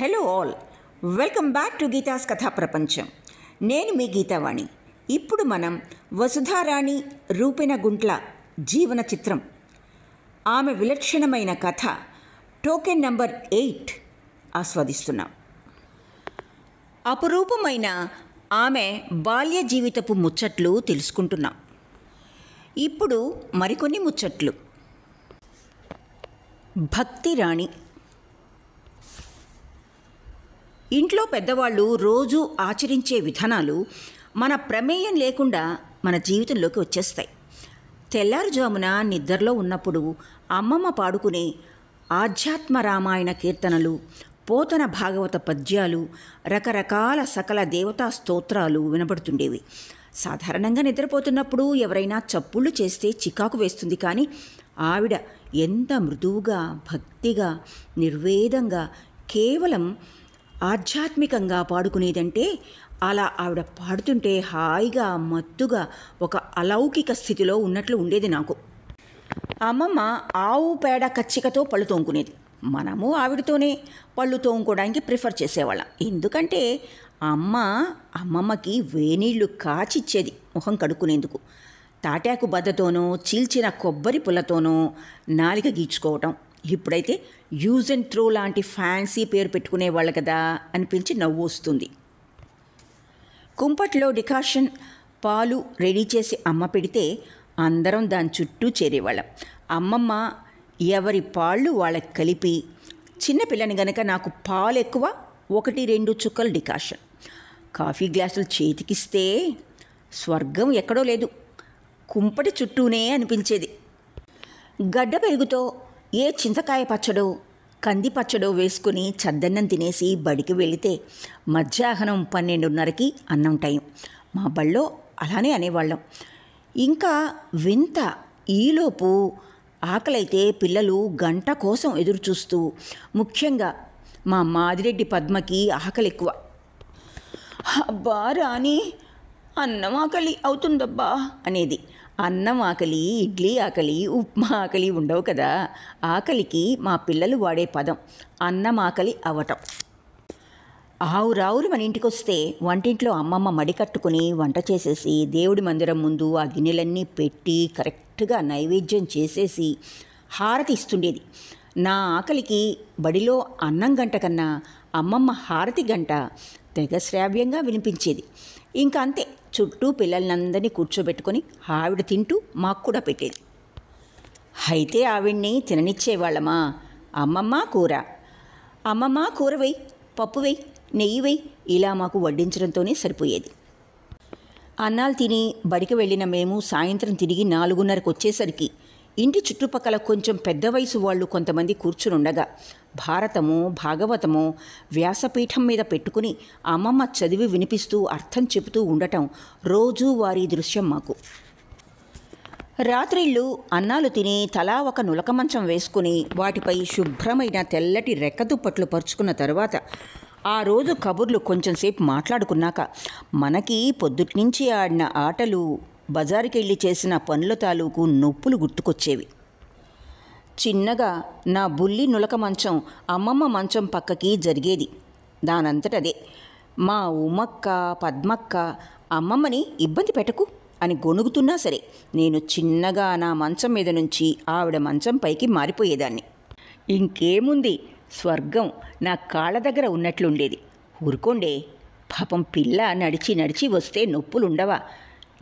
hello all welcome back to Geeta's కథా ప్రపంచం నేను మీ గీతావాణి ఇప్పుడు మనం వసుధారాణి రూపిన గుంట్ల జీవన చిత్రం ఆమె విలక్షణమైన కథ టోకెన్ నంబర్ ఎయిట్ ఆస్వాదిస్తున్నాం అపురూపమైన ఆమె బాల్య జీవితపు ముచ్చట్లు తెలుసుకుంటున్నాం ఇప్పుడు మరికొన్ని ముచ్చట్లు భక్తి రాణి ఇంట్లో పెద్దవాళ్ళు రోజూ ఆచరించే విధానాలు మన ప్రమేయం లేకుండా మన జీవితంలోకి వచ్చేస్తాయి తెల్లారుజామున నిద్రలో ఉన్నప్పుడు అమ్మమ్మ పాడుకునే ఆధ్యాత్మ రామాయణ కీర్తనలు పోతన భాగవత పద్యాలు రకరకాల సకల దేవతా స్తోత్రాలు వినబడుతుండేవి సాధారణంగా నిద్రపోతున్నప్పుడు ఎవరైనా చప్పుళ్ళు చేస్తే చికాకు వేస్తుంది కానీ ఆవిడ ఎంత మృదువుగా భక్తిగా నిర్వేదంగా కేవలం ఆధ్యాత్మికంగా పాడుకునేదంటే అలా ఆవిడ పాడుతుంటే హాయిగా మత్తుగా ఒక అలౌకిక స్థితిలో ఉన్నట్లు ఉండేది నాకు అమ్మమ్మ ఆవు పేడ కచ్చికతో పళ్ళు తోముకునేది మనము ఆవిడతోనే పళ్ళు తోముకోవడానికి ప్రిఫర్ చేసేవాళ్ళం ఎందుకంటే అమ్మ అమ్మమ్మకి వేనీళ్లు కాచిచ్చేది ముఖం కడుక్కునేందుకు తాటాకు బద్దతోనో చీల్చిన కొబ్బరి పుల్లతోనో నాలిక గీచుకోవటం ఇప్పుడైతే యూజ్ అండ్ త్రో లాంటి ఫ్యాన్సీ పేరు పెట్టుకునే వాళ్ళు కదా అనిపించి నవ్వు వస్తుంది కుంపట్లో డికాషన్ పాలు రెడీ చేసి అమ్మ పెడితే అందరం దాని చుట్టూ చేరేవాళ్ళం అమ్మమ్మ ఎవరి పాళ్ళు వాళ్ళకి కలిపి చిన్నపిల్లని గనక నాకు పాలు ఎక్కువ ఒకటి రెండు చుక్కలు డికాషన్ కాఫీ గ్లాసులు చేతికిస్తే స్వర్గం ఎక్కడో లేదు కుంపటి చుట్టూనే అనిపించేది గడ్డ పెరుగుతో ఏ చింతకాయ పచ్చడో కంది పచ్చడో వేసుకుని చద్దన్నం తినేసి బడికి వెళితే మధ్యాహ్నం పన్నెండున్నరకి అన్నం టైం మా బళ్ళో అలానే అనేవాళ్ళం ఇంకా వింత ఈలోపు ఆకలైతే పిల్లలు గంట కోసం ఎదురు చూస్తూ ముఖ్యంగా మా మాదిరెడ్డి పద్మకి ఆకలి ఎక్కువ అబ్బా రాని అన్నం ఆకలి అవుతుందబ్బా అనేది అన్నం ఆకలి ఇడ్లీ ఆకలి ఉప్మా ఆకలి ఉండవు కదా ఆకలికి మా పిల్లలు వాడే పదం అన్నం ఆకలి అవటం ఆవురావురు మన ఇంటికి వస్తే వంటింట్లో అమ్మమ్మ మడి కట్టుకుని వంట చేసేసి దేవుడి మందిరం ముందు ఆ గిన్నెలన్నీ పెట్టి కరెక్ట్గా నైవేద్యం చేసేసి హారతి ఇస్తుండేది నా ఆకలికి బడిలో అన్నం గంట కన్నా అమ్మమ్మ హారతి గంట తెగ శ్రావ్యంగా వినిపించేది ఇంకా అంతే చుట్టూ పిల్లలందరినీ కూర్చోబెట్టుకొని ఆవిడ తింటూ మాకు కూడా పెట్టేది అయితే ఆవిడ్ని తిననిచ్చేవాళ్ళమా అమ్మమ్మ కూర అమ్మమ్మ కూర వేయి పప్పు వేయి నెయ్యి వేయి ఇలా మాకు వడ్డించడంతోనే సరిపోయేది అన్నాలు తిని బడికి వెళ్ళిన మేము సాయంత్రం తిరిగి నాలుగున్నరకు వచ్చేసరికి ఇంటి చుట్టుపక్కల కొంచెం పెద్ద వయసు వాళ్ళు కొంతమంది కూర్చునుండగా భారతము భాగవతము వ్యాసపీఠం మీద పెట్టుకుని అమ్మమ్మ చదివి వినిపిస్తూ అర్థం చెబుతూ ఉండటం రోజూ వారి దృశ్యం మాకు రాత్రిళ్ళు అన్నాలు తిని తలా ఒక నులక మంచం వేసుకుని వాటిపై శుభ్రమైన తెల్లటి రెక్కదుప్పట్లు పరుచుకున్న తర్వాత ఆ రోజు కబుర్లు కొంచెంసేపు మాట్లాడుకున్నాక మనకి పొద్దుట్నుంచి ఆడిన ఆటలు బజారుకెళ్ళి చేసిన పనుల తాలూకు నొప్పులు గుర్తుకొచ్చేవి చిన్నగా నా బుల్లి నులక మంచం అమ్మమ్మ మంచం పక్కకి జరిగేది దానంతటదే మా ఉమ్మక్క పద్మక్క అమ్మమ్మని ఇబ్బంది పెట్టకు అని గొనుగుతున్నా సరే నేను చిన్నగా నా మంచం మీద నుంచి ఆవిడ మంచం పైకి మారిపోయేదాన్ని ఇంకేముంది స్వర్గం నా కాళ్ళ దగ్గర ఉన్నట్లుండేది ఊరుకోండే పాపం పిల్ల నడిచి నడిచి వస్తే నొప్పులుండవా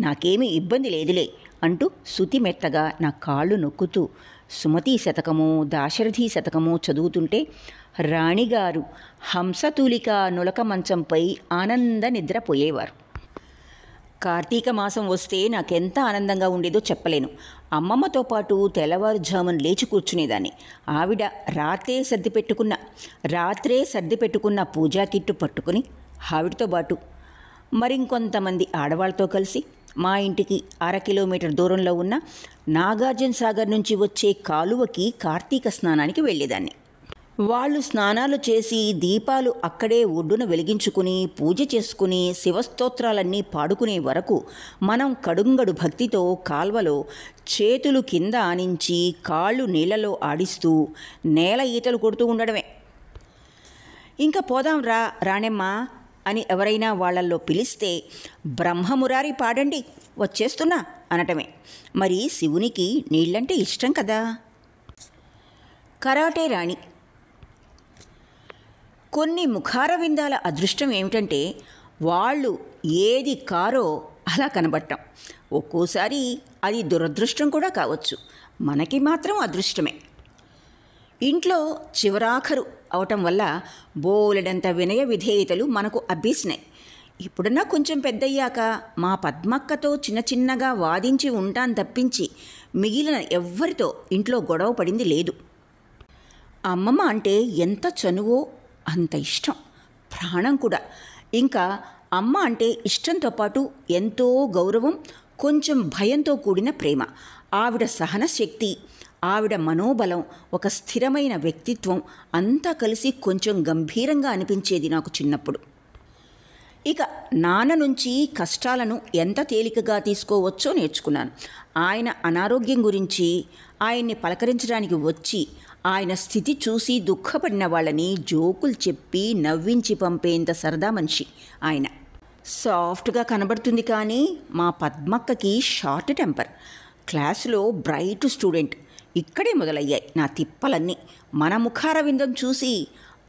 నాకేమీ ఇబ్బంది లేదులే అంటూ శృతి మెత్తగా నా కాళ్ళు నొక్కుతూ సుమతి శతకము దాశరథి శతకము చదువుతుంటే రాణిగారు హంసతూలిక నులక మంచంపై ఆనంద నిద్రపోయేవారు కార్తీక మాసం వస్తే నాకెంత ఆనందంగా ఉండేదో చెప్పలేను అమ్మమ్మతో పాటు తెల్లవారుజామున లేచి కూర్చునేదాన్ని ఆవిడ రాత్రే సర్ది పెట్టుకున్న రాత్రే సర్ది పెట్టుకున్న పూజా కిట్టు పట్టుకుని ఆవిడతో పాటు మరింకొంతమంది ఆడవాళ్ళతో కలిసి మా ఇంటికి అర కిలోమీటర్ దూరంలో ఉన్న నాగార్జున సాగర్ నుంచి వచ్చే కాలువకి కార్తీక స్నానానికి వెళ్ళేదాన్ని వాళ్ళు స్నానాలు చేసి దీపాలు అక్కడే ఒడ్డున వెలిగించుకుని పూజ చేసుకుని శివస్తోత్రాలన్నీ పాడుకునే వరకు మనం కడుంగడు భక్తితో కాల్వలో చేతులు కింద ఆనించి కాళ్ళు నీళ్లలో ఆడిస్తూ నేల ఈతలు కొడుతూ ఉండడమే ఇంకా పోదాం రా రాణెమ్మ అని ఎవరైనా వాళ్ళల్లో పిలిస్తే బ్రహ్మమురారి పాడండి వచ్చేస్తున్నా అనటమే మరి శివునికి నీళ్ళంటే ఇష్టం కదా కరాటే రాణి కొన్ని ముఖార విందాల అదృష్టం ఏమిటంటే వాళ్ళు ఏది కారో అలా కనబడటం ఒక్కోసారి అది దురదృష్టం కూడా కావచ్చు మనకి మాత్రం అదృష్టమే ఇంట్లో చివరాఖరు అవటం వల్ల బోలెడంత వినయ విధేయతలు మనకు అబ్బేసినాయి ఇప్పుడన్నా కొంచెం పెద్దయ్యాక మా పద్మక్కతో చిన్న చిన్నగా వాదించి ఉంటాను తప్పించి మిగిలిన ఎవ్వరితో ఇంట్లో గొడవ పడింది లేదు అమ్మమ్మ అంటే ఎంత చనువో అంత ఇష్టం ప్రాణం కూడా ఇంకా అమ్మ అంటే ఇష్టంతో పాటు ఎంతో గౌరవం కొంచెం భయంతో కూడిన ప్రేమ ఆవిడ సహన శక్తి ఆవిడ మనోబలం ఒక స్థిరమైన వ్యక్తిత్వం అంతా కలిసి కొంచెం గంభీరంగా అనిపించేది నాకు చిన్నప్పుడు ఇక నాన్న నుంచి కష్టాలను ఎంత తేలికగా తీసుకోవచ్చో నేర్చుకున్నాను ఆయన అనారోగ్యం గురించి ఆయన్ని పలకరించడానికి వచ్చి ఆయన స్థితి చూసి దుఃఖపడిన వాళ్ళని జోకులు చెప్పి నవ్వించి పంపేంత సరదా మనిషి ఆయన సాఫ్ట్గా కనబడుతుంది కానీ మా పద్మక్కకి షార్ట్ టెంపర్ క్లాసులో బ్రైట్ స్టూడెంట్ ఇక్కడే మొదలయ్యాయి నా తిప్పలన్నీ మన ముఖారవిందం చూసి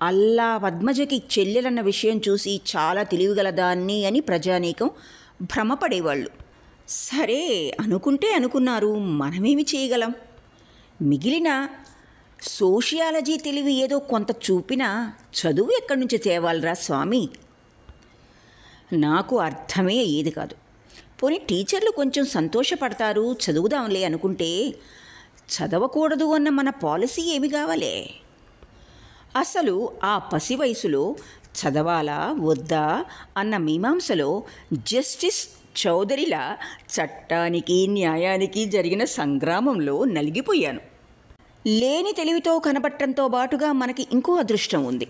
అల్లా పద్మజకి చెల్లెలన్న విషయం చూసి చాలా తెలివిగలదాన్ని అని ప్రజానీకం భ్రమపడేవాళ్ళు సరే అనుకుంటే అనుకున్నారు మనమేమి చేయగలం మిగిలిన సోషియాలజీ తెలివి ఏదో కొంత చూపినా చదువు ఎక్కడి నుంచి తేవాలరా స్వామి నాకు అర్థమే ఏది కాదు పోనీ టీచర్లు కొంచెం సంతోషపడతారు చదువుదాంలే అనుకుంటే చదవకూడదు అన్న మన పాలసీ ఏమి కావాలి అసలు ఆ పసి వయసులో చదవాలా వద్దా అన్న మీమాంసలో జస్టిస్ చౌదరిలా చట్టానికి న్యాయానికి జరిగిన సంగ్రామంలో నలిగిపోయాను లేని తెలివితో కనబట్టంతో బాటుగా మనకి ఇంకో అదృష్టం ఉంది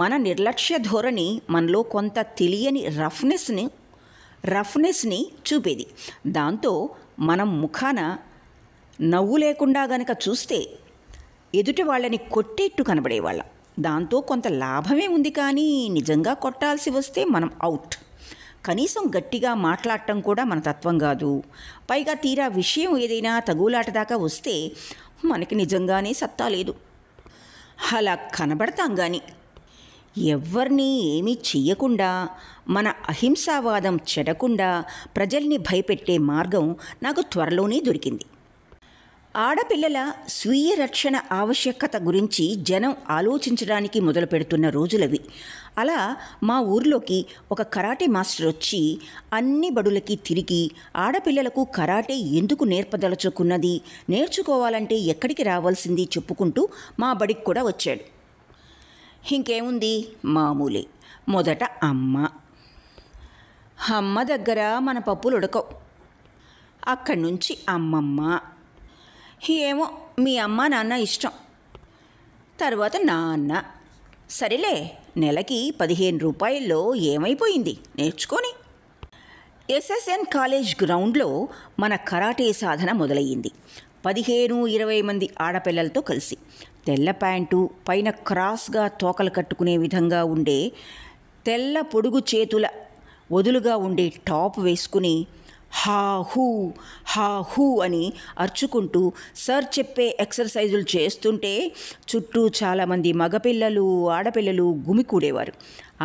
మన నిర్లక్ష్య ధోరణి మనలో కొంత తెలియని రఫ్నెస్ని రఫ్నెస్ని చూపేది దాంతో మనం ముఖాన నవ్వు లేకుండా గనక చూస్తే ఎదుటి వాళ్ళని కొట్టేట్టు కనబడేవాళ్ళం దాంతో కొంత లాభమే ఉంది కానీ నిజంగా కొట్టాల్సి వస్తే మనం అవుట్ కనీసం గట్టిగా మాట్లాడటం కూడా మన తత్వం కాదు పైగా తీరా విషయం ఏదైనా తగులాట దాకా వస్తే మనకి నిజంగానే సత్తా లేదు అలా కనబడతాం కానీ ఎవరిని ఏమీ చెయ్యకుండా మన అహింసావాదం చెడకుండా ప్రజల్ని భయపెట్టే మార్గం నాకు త్వరలోనే దొరికింది ఆడపిల్లల స్వీయ రక్షణ ఆవశ్యకత గురించి జనం ఆలోచించడానికి మొదలు పెడుతున్న రోజులవి అలా మా ఊర్లోకి ఒక కరాటే మాస్టర్ వచ్చి అన్ని బడులకి తిరిగి ఆడపిల్లలకు కరాటే ఎందుకు నేర్పదలుచుకున్నది నేర్చుకోవాలంటే ఎక్కడికి రావాల్సింది చెప్పుకుంటూ మా బడికి కూడా వచ్చాడు ఇంకేముంది మామూలే మొదట అమ్మ అమ్మ దగ్గర మన పప్పులు ఉడకవు అక్కడి నుంచి అమ్మమ్మ ఏమో మీ అమ్మ నాన్న ఇష్టం తర్వాత నాన్న సరేలే నెలకి పదిహేను రూపాయల్లో ఏమైపోయింది నేర్చుకొని ఎస్ఎస్ఎన్ కాలేజ్ గ్రౌండ్లో మన కరాటే సాధన మొదలయ్యింది పదిహేను ఇరవై మంది ఆడపిల్లలతో కలిసి తెల్ల ప్యాంటు పైన క్రాస్గా తోకలు కట్టుకునే విధంగా ఉండే తెల్ల పొడుగు చేతుల వదులుగా ఉండే టాప్ వేసుకుని హా హూ హా హూ అని అర్చుకుంటూ సార్ చెప్పే ఎక్సర్సైజులు చేస్తుంటే చుట్టూ చాలామంది మగపిల్లలు ఆడపిల్లలు గుమికూడేవారు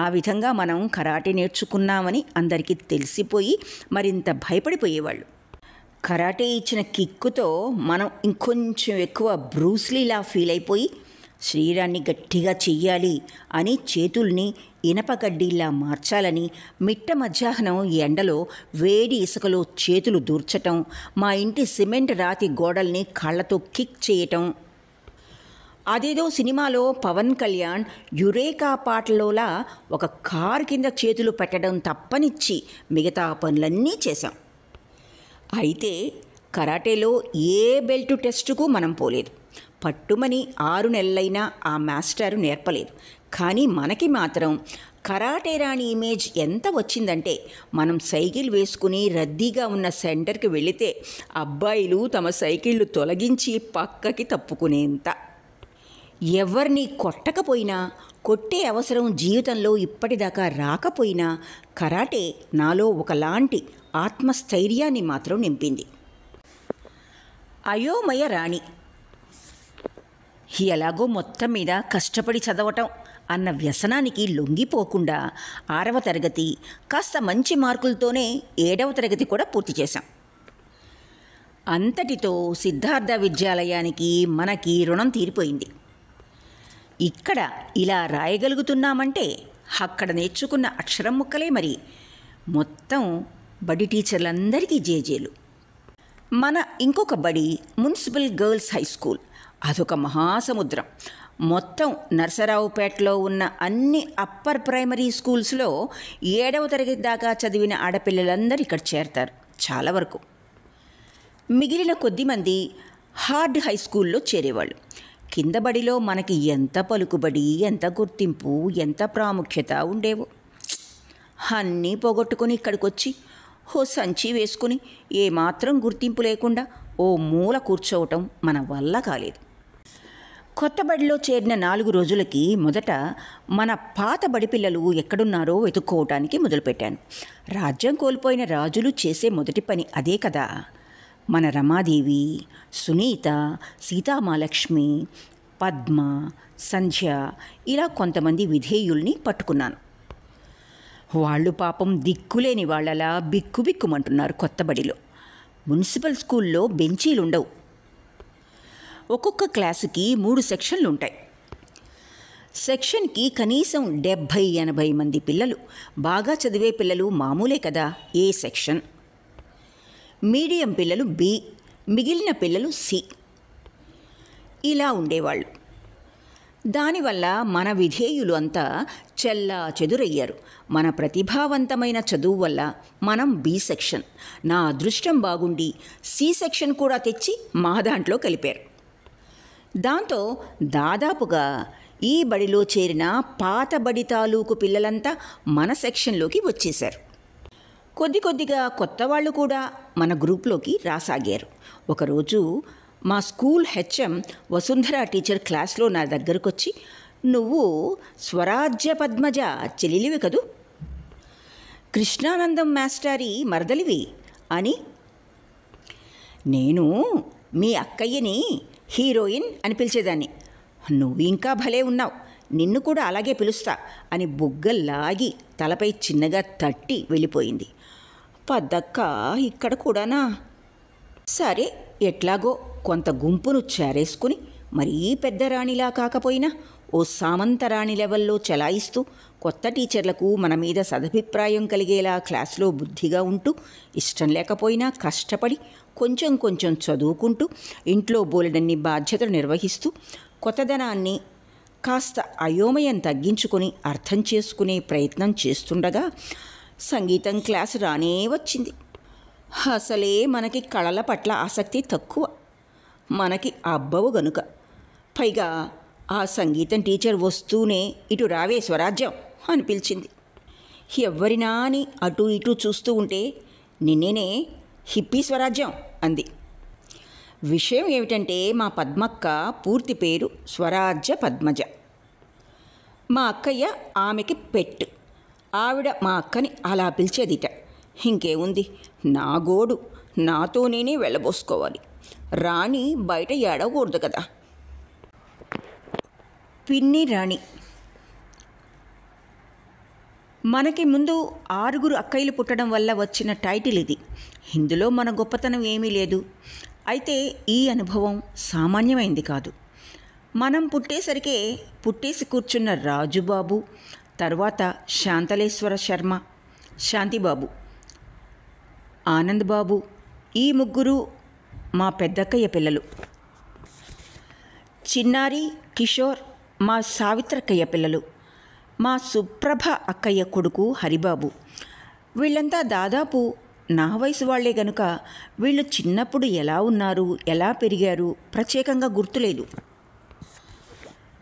ఆ విధంగా మనం కరాటే నేర్చుకున్నామని అందరికీ తెలిసిపోయి మరింత భయపడిపోయేవాళ్ళు కరాటే ఇచ్చిన కిక్కుతో మనం ఇంకొంచెం ఎక్కువ బ్రూస్లీలా ఫీల్ అయిపోయి శరీరాన్ని గట్టిగా చెయ్యాలి అని చేతుల్ని ఇనపగడ్డీలా మార్చాలని మిట్ట మధ్యాహ్నం ఎండలో వేడి ఇసుకలో చేతులు దూర్చటం మా ఇంటి సిమెంట్ రాతి గోడల్ని కాళ్లతో కిక్ చేయటం అదేదో సినిమాలో పవన్ కళ్యాణ్ యురేకా పాటలోలా ఒక కార్ కింద చేతులు పెట్టడం తప్పనిచ్చి మిగతా పనులన్నీ చేశాం అయితే కరాటేలో ఏ బెల్ట్ టెస్టుకు మనం పోలేదు పట్టుమని ఆరు నెలలైనా ఆ మాస్టారు నేర్పలేదు కానీ మనకి మాత్రం కరాటే రాణి ఇమేజ్ ఎంత వచ్చిందంటే మనం సైకిల్ వేసుకుని రద్దీగా ఉన్న సెంటర్కి వెళితే అబ్బాయిలు తమ సైకిళ్ళు తొలగించి పక్కకి తప్పుకునేంత ఎవరిని కొట్టకపోయినా కొట్టే అవసరం జీవితంలో ఇప్పటిదాకా రాకపోయినా కరాటే నాలో ఒకలాంటి ఆత్మస్థైర్యాన్ని మాత్రం నింపింది అయోమయ రాణి ఎలాగో మొత్తం మీద కష్టపడి చదవటం అన్న వ్యసనానికి లొంగిపోకుండా ఆరవ తరగతి కాస్త మంచి మార్కులతోనే ఏడవ తరగతి కూడా పూర్తి చేశాం అంతటితో సిద్ధార్థ విద్యాలయానికి మనకి రుణం తీరిపోయింది ఇక్కడ ఇలా రాయగలుగుతున్నామంటే అక్కడ నేర్చుకున్న అక్షరం ముక్కలే మరి మొత్తం బడి టీచర్లందరికీ జేజేలు మన ఇంకొక బడి మున్సిపల్ గర్ల్స్ హై స్కూల్ అదొక మహాసముద్రం మొత్తం నర్సరావుపేటలో ఉన్న అన్ని అప్పర్ ప్రైమరీ స్కూల్స్లో ఏడవ తరగతి దాకా చదివిన ఆడపిల్లలందరూ ఇక్కడ చేరతారు చాలా వరకు మిగిలిన కొద్దిమంది హార్డ్ హై స్కూల్లో చేరేవాళ్ళు కింద బడిలో మనకి ఎంత పలుకుబడి ఎంత గుర్తింపు ఎంత ప్రాముఖ్యత ఉండేవో అన్నీ పోగొట్టుకొని ఇక్కడికి వచ్చి ఓ సంచి వేసుకుని ఏమాత్రం గుర్తింపు లేకుండా ఓ మూల కూర్చోవటం మన వల్ల కాలేదు కొత్త బడిలో చేరిన నాలుగు రోజులకి మొదట మన పాత బడి పిల్లలు ఎక్కడున్నారో వెతుక్కోవటానికి మొదలుపెట్టాను రాజ్యం కోల్పోయిన రాజులు చేసే మొదటి పని అదే కదా మన రమాదేవి సునీత సీతామాలక్ష్మి పద్మ సంధ్య ఇలా కొంతమంది విధేయుల్ని పట్టుకున్నాను వాళ్ళు పాపం దిక్కులేని వాళ్ళలా బిక్కుబిక్కుమంటున్నారు కొత్త బడిలో మున్సిపల్ స్కూల్లో బెంచీలుండవు ఒక్కొక్క క్లాసుకి మూడు సెక్షన్లు ఉంటాయి సెక్షన్కి కనీసం డెబ్భై ఎనభై మంది పిల్లలు బాగా చదివే పిల్లలు మామూలే కదా ఏ సెక్షన్ మీడియం పిల్లలు బి మిగిలిన పిల్లలు సి ఇలా ఉండేవాళ్ళు దానివల్ల మన విధేయులు అంతా చెల్లా చెదురయ్యారు మన ప్రతిభావంతమైన చదువు వల్ల మనం బి సెక్షన్ నా అదృష్టం బాగుండి సి సెక్షన్ కూడా తెచ్చి మా దాంట్లో కలిపారు దాంతో దాదాపుగా ఈ బడిలో చేరిన పాత బడి తాలూకు పిల్లలంతా మన సెక్షన్లోకి వచ్చేశారు కొద్ది కొద్దిగా కొత్త వాళ్ళు కూడా మన గ్రూప్లోకి రాసాగారు ఒకరోజు మా స్కూల్ హెచ్ఎం వసుంధర టీచర్ క్లాస్లో నా దగ్గరకు వచ్చి నువ్వు స్వరాజ్య పద్మజ చెల్లెలివి కదూ కృష్ణానందం మాస్టారి మరదలివి అని నేను మీ అక్కయ్యని హీరోయిన్ అని పిలిచేదాన్ని నువ్వు ఇంకా భలే ఉన్నావు నిన్ను కూడా అలాగే పిలుస్తా అని బుగ్గ లాగి తలపై చిన్నగా తట్టి వెళ్ళిపోయింది పద్దక్క ఇక్కడ కూడానా సరే ఎట్లాగో కొంత గుంపును చేరేసుకుని మరీ పెద్ద రాణిలా కాకపోయినా ఓ సామంతరాణి లెవెల్లో చలాయిస్తూ కొత్త టీచర్లకు మన మీద సదభిప్రాయం కలిగేలా క్లాసులో బుద్ధిగా ఉంటూ ఇష్టం లేకపోయినా కష్టపడి కొంచెం కొంచెం చదువుకుంటూ ఇంట్లో బోలెడన్ని బాధ్యతలు నిర్వహిస్తూ కొత్తదనాన్ని కాస్త అయోమయం తగ్గించుకొని అర్థం చేసుకునే ప్రయత్నం చేస్తుండగా సంగీతం క్లాస్ రానే వచ్చింది అసలే మనకి కళల పట్ల ఆసక్తి తక్కువ మనకి అబ్బవు గనుక పైగా ఆ సంగీతం టీచర్ వస్తూనే ఇటు రావే స్వరాజ్యం అని పిలిచింది ఎవ్వరినా అని అటు ఇటు చూస్తూ ఉంటే నిన్నేనే హిప్పీ స్వరాజ్యం అంది విషయం ఏమిటంటే మా పద్మక్క పూర్తి పేరు స్వరాజ్య పద్మజ మా అక్కయ్య ఆమెకి పెట్టు ఆవిడ మా అక్కని అలా పిలిచేదిట ఇంకేముంది నా గోడు నేనే వెళ్ళబోసుకోవాలి రాణి బయట ఏడవకూడదు కదా పిన్ని రాణి మనకి ముందు ఆరుగురు అక్కయ్యలు పుట్టడం వల్ల వచ్చిన టైటిల్ ఇది ఇందులో మన గొప్పతనం ఏమీ లేదు అయితే ఈ అనుభవం సామాన్యమైంది కాదు మనం పుట్టేసరికే పుట్టేసి కూర్చున్న రాజుబాబు తర్వాత శాంతలేశ్వర శర్మ శాంతిబాబు బాబు ఈ ముగ్గురు మా పెద్దక్కయ్య పిల్లలు చిన్నారి కిషోర్ మా సావిత్రక్కయ్య పిల్లలు మా సుప్రభ అక్కయ్య కొడుకు హరిబాబు వీళ్ళంతా దాదాపు నా వయసు వాళ్లే గనుక వీళ్ళు చిన్నప్పుడు ఎలా ఉన్నారు ఎలా పెరిగారు ప్రత్యేకంగా గుర్తులేదు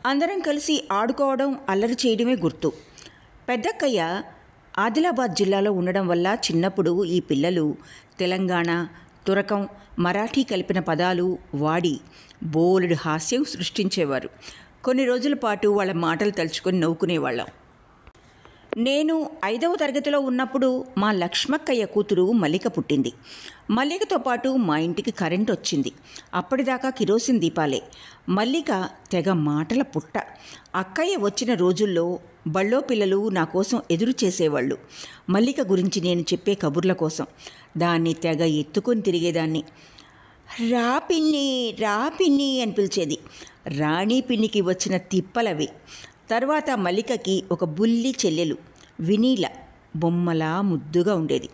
అందరం కలిసి ఆడుకోవడం అల్లరి చేయడమే గుర్తు పెద్దక్కయ్య ఆదిలాబాద్ జిల్లాలో ఉండడం వల్ల చిన్నప్పుడు ఈ పిల్లలు తెలంగాణ తురకం మరాఠీ కలిపిన పదాలు వాడి బోలెడు హాస్యం సృష్టించేవారు కొన్ని రోజుల పాటు వాళ్ళ మాటలు తలుచుకొని నవ్వుకునేవాళ్ళం నేను ఐదవ తరగతిలో ఉన్నప్పుడు మా లక్ష్మక్కయ్య కూతురు మల్లిక పుట్టింది మల్లికతో పాటు మా ఇంటికి కరెంట్ వచ్చింది అప్పటిదాకా కిరోసిన్ దీపాలే మల్లిక తెగ మాటల పుట్ట అక్కయ్య వచ్చిన రోజుల్లో బళ్ళో పిల్లలు నా కోసం ఎదురు చేసేవాళ్ళు మల్లిక గురించి నేను చెప్పే కబుర్ల కోసం దాన్ని తెగ ఎత్తుకొని తిరిగేదాన్ని రా పిన్ని రా పిన్ని అని పిలిచేది రాణి పిన్నికి వచ్చిన తిప్పలవి తర్వాత మల్లికకి ఒక బుల్లి చెల్లెలు వినీల బొమ్మలా ముద్దుగా ఉండేది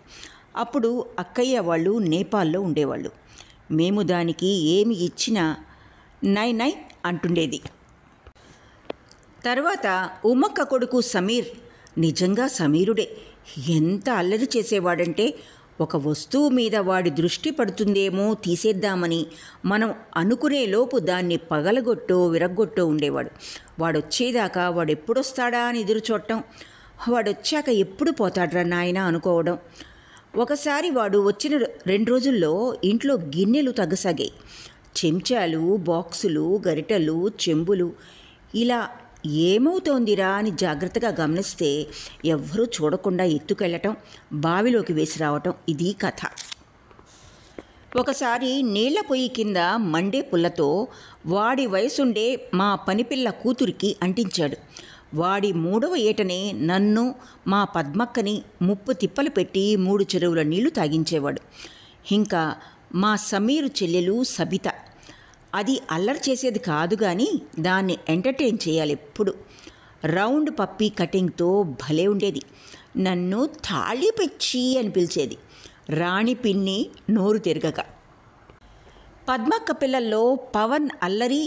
అప్పుడు అక్కయ్య వాళ్ళు నేపాల్లో ఉండేవాళ్ళు మేము దానికి ఏమి ఇచ్చినా నై నై అంటుండేది తర్వాత ఉమ్మక్క కొడుకు సమీర్ నిజంగా సమీరుడే ఎంత అల్లరి చేసేవాడంటే ఒక వస్తువు మీద వాడి దృష్టి పడుతుందేమో తీసేద్దామని మనం అనుకునే లోపు దాన్ని పగలగొట్టో విరగ్గొట్టో ఉండేవాడు వాడొచ్చేదాకా వాడు ఎప్పుడొస్తాడా అని ఎదురుచూడటం వాడొచ్చాక ఎప్పుడు పోతాడ్రా నాయన అనుకోవడం ఒకసారి వాడు వచ్చిన రెండు రోజుల్లో ఇంట్లో గిన్నెలు తగ్గసాగాయి చెంచాలు బాక్సులు గరిటెలు చెంబులు ఇలా ఏమవుతోందిరా అని జాగ్రత్తగా గమనిస్తే ఎవ్వరూ చూడకుండా ఎత్తుకెళ్ళటం బావిలోకి వేసి రావటం ఇది కథ ఒకసారి నీళ్ల పొయ్యి కింద మండే పుల్లతో వాడి వయసుండే మా పనిపిల్ల కూతురికి అంటించాడు వాడి మూడవ ఏటనే నన్ను మా పద్మక్కని ముప్పు తిప్పలు పెట్టి మూడు చెరువుల నీళ్లు తాగించేవాడు ఇంకా మా సమీరు చెల్లెలు సబిత అది అల్లరి చేసేది కాదు కానీ దాన్ని ఎంటర్టైన్ చేయాలి ఎప్పుడు రౌండ్ పప్పీ కటింగ్తో భలే ఉండేది నన్ను తాళి పిచ్చి అని పిలిచేది రాణి పిన్ని నోరు తిరగక పద్మక్క పిల్లల్లో పవన్ అల్లరి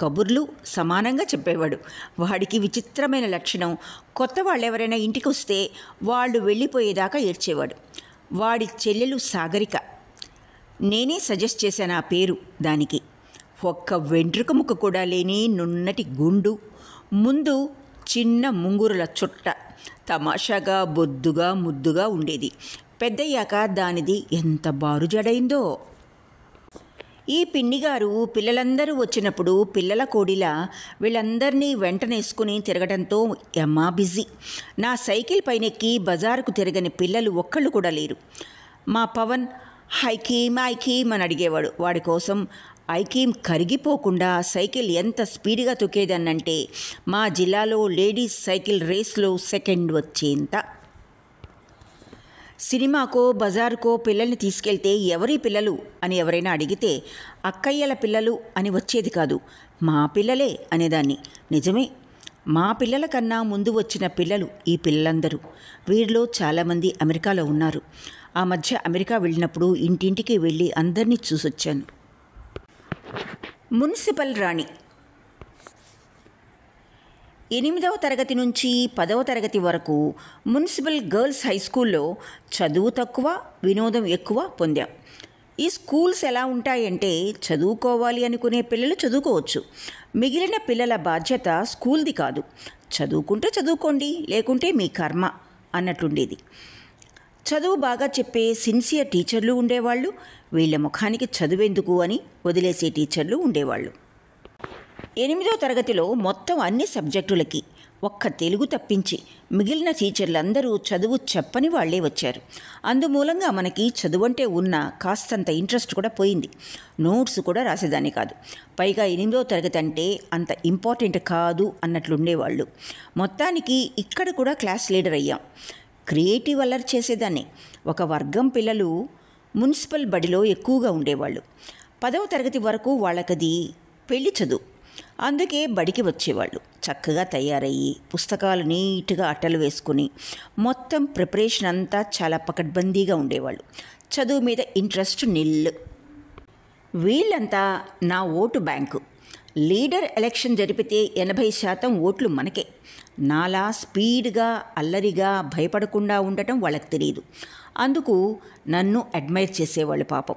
కబుర్లు సమానంగా చెప్పేవాడు వాడికి విచిత్రమైన లక్షణం కొత్త వాళ్ళు ఎవరైనా ఇంటికి వస్తే వాళ్ళు వెళ్ళిపోయేదాకా ఏడ్చేవాడు వాడి చెల్లెలు సాగరిక నేనే సజెస్ట్ చేశాను ఆ పేరు దానికి ఒక్క వెంట్రుక ముక్క కూడా లేని నున్నటి గుండు ముందు చిన్న ముంగురుల చుట్ట తమాషాగా బొద్దుగా ముద్దుగా ఉండేది పెద్దయ్యాక దానిది ఎంత బారుజడైందో ఈ పిన్నిగారు పిల్లలందరూ వచ్చినప్పుడు పిల్లల కోడిలా వీళ్ళందరినీ వెంటనేసుకుని తిరగడంతో ఎమ్మా బిజీ నా సైకిల్ పైనెక్కి బజారుకు తిరగని పిల్లలు ఒక్కళ్ళు కూడా లేరు మా పవన్ హైకీ మైకి అని అడిగేవాడు వాడి కోసం ఐక్యం కరిగిపోకుండా సైకిల్ ఎంత స్పీడ్గా తొక్కేదన్నంటే మా జిల్లాలో లేడీస్ సైకిల్ రేస్లో సెకండ్ వచ్చేంత సినిమాకో బజార్కో పిల్లల్ని తీసుకెళ్తే ఎవరి పిల్లలు అని ఎవరైనా అడిగితే అక్కయ్యల పిల్లలు అని వచ్చేది కాదు మా పిల్లలే అనేదాన్ని నిజమే మా పిల్లల కన్నా ముందు వచ్చిన పిల్లలు ఈ పిల్లలందరూ వీరిలో చాలామంది అమెరికాలో ఉన్నారు ఆ మధ్య అమెరికా వెళ్ళినప్పుడు ఇంటింటికి వెళ్ళి అందరినీ చూసొచ్చాను మున్సిపల్ రాణి ఎనిమిదవ తరగతి నుంచి పదవ తరగతి వరకు మున్సిపల్ గర్ల్స్ హై స్కూల్లో చదువు తక్కువ వినోదం ఎక్కువ పొందాం ఈ స్కూల్స్ ఎలా ఉంటాయంటే చదువుకోవాలి అనుకునే పిల్లలు చదువుకోవచ్చు మిగిలిన పిల్లల బాధ్యత స్కూల్ది కాదు చదువుకుంటే చదువుకోండి లేకుంటే మీ కర్మ అన్నట్టుండేది చదువు బాగా చెప్పే సిన్సియర్ టీచర్లు ఉండేవాళ్ళు వీళ్ళ ముఖానికి చదువెందుకు అని వదిలేసే టీచర్లు ఉండేవాళ్ళు ఎనిమిదో తరగతిలో మొత్తం అన్ని సబ్జెక్టులకి ఒక్క తెలుగు తప్పించి మిగిలిన టీచర్లందరూ చదువు చెప్పని వాళ్లే వచ్చారు అందుమూలంగా మనకి చదువు అంటే ఉన్న కాస్తంత ఇంట్రెస్ట్ కూడా పోయింది నోట్స్ కూడా రాసేదాన్ని కాదు పైగా ఎనిమిదో తరగతి అంటే అంత ఇంపార్టెంట్ కాదు అన్నట్లుండేవాళ్ళు మొత్తానికి ఇక్కడ కూడా క్లాస్ లీడర్ అయ్యాం క్రియేటివ్ అలర్ చేసేదాన్ని ఒక వర్గం పిల్లలు మున్సిపల్ బడిలో ఎక్కువగా ఉండేవాళ్ళు పదవ తరగతి వరకు వాళ్ళకది పెళ్లి చదువు అందుకే బడికి వచ్చేవాళ్ళు చక్కగా తయారయ్యి పుస్తకాలు నీట్గా అట్టలు వేసుకుని మొత్తం ప్రిపరేషన్ అంతా చాలా పకడ్బందీగా ఉండేవాళ్ళు చదువు మీద ఇంట్రెస్ట్ నిల్లు వీళ్ళంతా నా ఓటు బ్యాంకు లీడర్ ఎలక్షన్ జరిపితే ఎనభై శాతం ఓట్లు మనకే నాలా స్పీడ్గా అల్లరిగా భయపడకుండా ఉండటం వాళ్ళకి తెలియదు అందుకు నన్ను అడ్మైర్ చేసేవాళ్ళు పాపం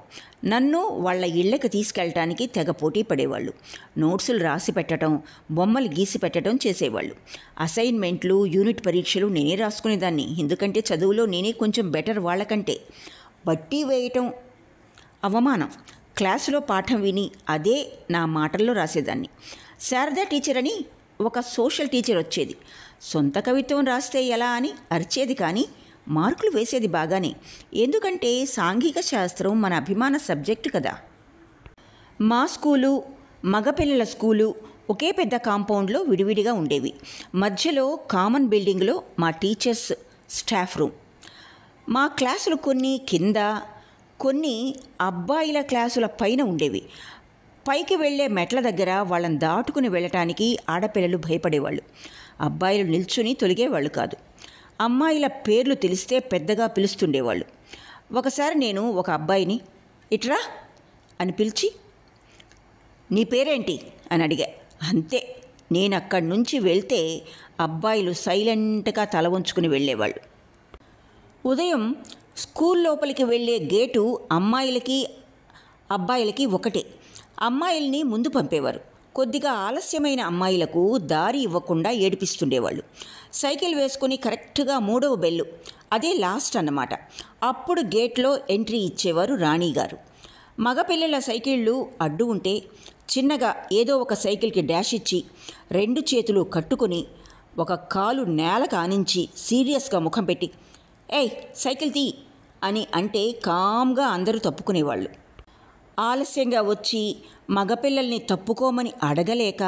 నన్ను వాళ్ళ ఇళ్ళకి తీసుకెళ్ళటానికి తెగ పోటీ పడేవాళ్ళు నోట్సులు రాసి పెట్టడం బొమ్మలు గీసి పెట్టడం చేసేవాళ్ళు అసైన్మెంట్లు యూనిట్ పరీక్షలు నేనే రాసుకునేదాన్ని ఎందుకంటే చదువులో నేనే కొంచెం బెటర్ వాళ్ళకంటే బట్టి వేయటం అవమానం క్లాసులో పాఠం విని అదే నా మాటల్లో రాసేదాన్ని శారదా టీచర్ అని ఒక సోషల్ టీచర్ వచ్చేది సొంత కవిత్వం రాస్తే ఎలా అని అరిచేది కానీ మార్కులు వేసేది బాగానే ఎందుకంటే సాంఘిక శాస్త్రం మన అభిమాన సబ్జెక్టు కదా మా స్కూలు మగపిల్లల స్కూలు ఒకే పెద్ద కాంపౌండ్లో విడివిడిగా ఉండేవి మధ్యలో కామన్ బిల్డింగ్లో మా టీచర్స్ స్టాఫ్ రూమ్ మా క్లాసులు కొన్ని కింద కొన్ని అబ్బాయిల క్లాసుల పైన ఉండేవి పైకి వెళ్లే మెట్ల దగ్గర వాళ్ళని దాటుకుని వెళ్ళటానికి ఆడపిల్లలు భయపడేవాళ్ళు అబ్బాయిలు నిల్చుని తొలిగేవాళ్ళు కాదు అమ్మాయిల పేర్లు తెలిస్తే పెద్దగా పిలుస్తుండేవాళ్ళు ఒకసారి నేను ఒక అబ్బాయిని ఇట్రా అని పిలిచి నీ పేరేంటి అని అడిగా అంతే నేను అక్కడి నుంచి వెళ్తే అబ్బాయిలు సైలెంట్గా తల ఉంచుకుని వెళ్ళేవాళ్ళు ఉదయం స్కూల్ లోపలికి వెళ్ళే గేటు అమ్మాయిలకి అబ్బాయిలకి ఒకటే అమ్మాయిల్ని ముందు పంపేవారు కొద్దిగా ఆలస్యమైన అమ్మాయిలకు దారి ఇవ్వకుండా ఏడిపిస్తుండేవాళ్ళు సైకిల్ వేసుకుని కరెక్ట్గా మూడవ బెల్లు అదే లాస్ట్ అన్నమాట అప్పుడు గేట్లో ఎంట్రీ ఇచ్చేవారు రాణిగారు మగపిల్లల సైకిళ్ళు అడ్డు ఉంటే చిన్నగా ఏదో ఒక సైకిల్కి డాష్ ఇచ్చి రెండు చేతులు కట్టుకుని ఒక కాలు నేల కానించి సీరియస్గా ముఖం పెట్టి ఏయ్ సైకిల్ తీ అని అంటే కామ్గా అందరూ తప్పుకునేవాళ్ళు ఆలస్యంగా వచ్చి మగపిల్లల్ని తప్పుకోమని అడగలేక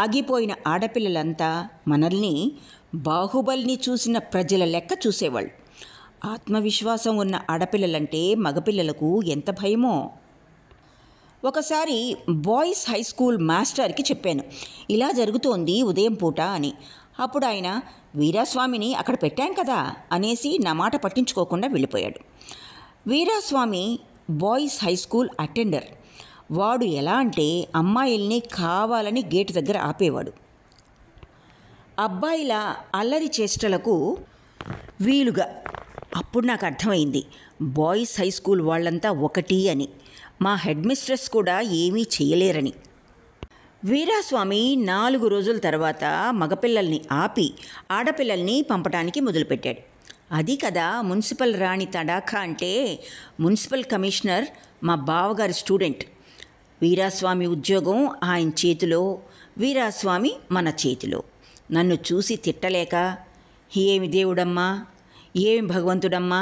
ఆగిపోయిన ఆడపిల్లలంతా మనల్ని బాహుబలిని చూసిన ప్రజల లెక్క చూసేవాళ్ళు ఆత్మవిశ్వాసం ఉన్న ఆడపిల్లలంటే మగపిల్లలకు ఎంత భయమో ఒకసారి బాయ్స్ హై స్కూల్ మాస్టర్కి చెప్పాను ఇలా జరుగుతోంది ఉదయం పూట అని అప్పుడు ఆయన వీరాస్వామిని అక్కడ పెట్టాం కదా అనేసి నా మాట పట్టించుకోకుండా వెళ్ళిపోయాడు Veeraswamy boys high school attender వాడు ఎలా అంటే అమ్మాయిల్ని కావాలని గేటు దగ్గర ఆపేవాడు అబ్బాయిల అల్లరి చేష్టలకు వీలుగా అప్పుడు నాకు అర్థమైంది బాయ్స్ హై స్కూల్ వాళ్ళంతా ఒకటి అని మా హెడ్ మిస్ట్రెస్ కూడా ఏమీ చేయలేరని వీరాస్వామి నాలుగు రోజుల తర్వాత మగపిల్లల్ని ఆపి ఆడపిల్లల్ని పంపడానికి మొదలుపెట్టాడు అది కదా మున్సిపల్ రాణి తడాఖా అంటే మున్సిపల్ కమిషనర్ మా బావగారి స్టూడెంట్ వీరాస్వామి ఉద్యోగం ఆయన చేతిలో వీరాస్వామి మన చేతిలో నన్ను చూసి తిట్టలేక ఏమి దేవుడమ్మా ఏమి భగవంతుడమ్మా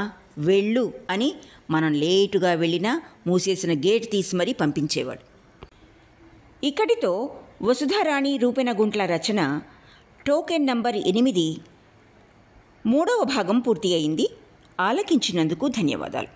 వెళ్ళు అని మనం లేటుగా వెళ్ళినా మూసేసిన గేట్ తీసి మరీ పంపించేవాడు ఇక్కడితో వసుధారాణి రూపెన గుంట్ల రచన టోకెన్ నంబర్ ఎనిమిది మూడవ భాగం పూర్తి అయింది ఆలకించినందుకు ధన్యవాదాలు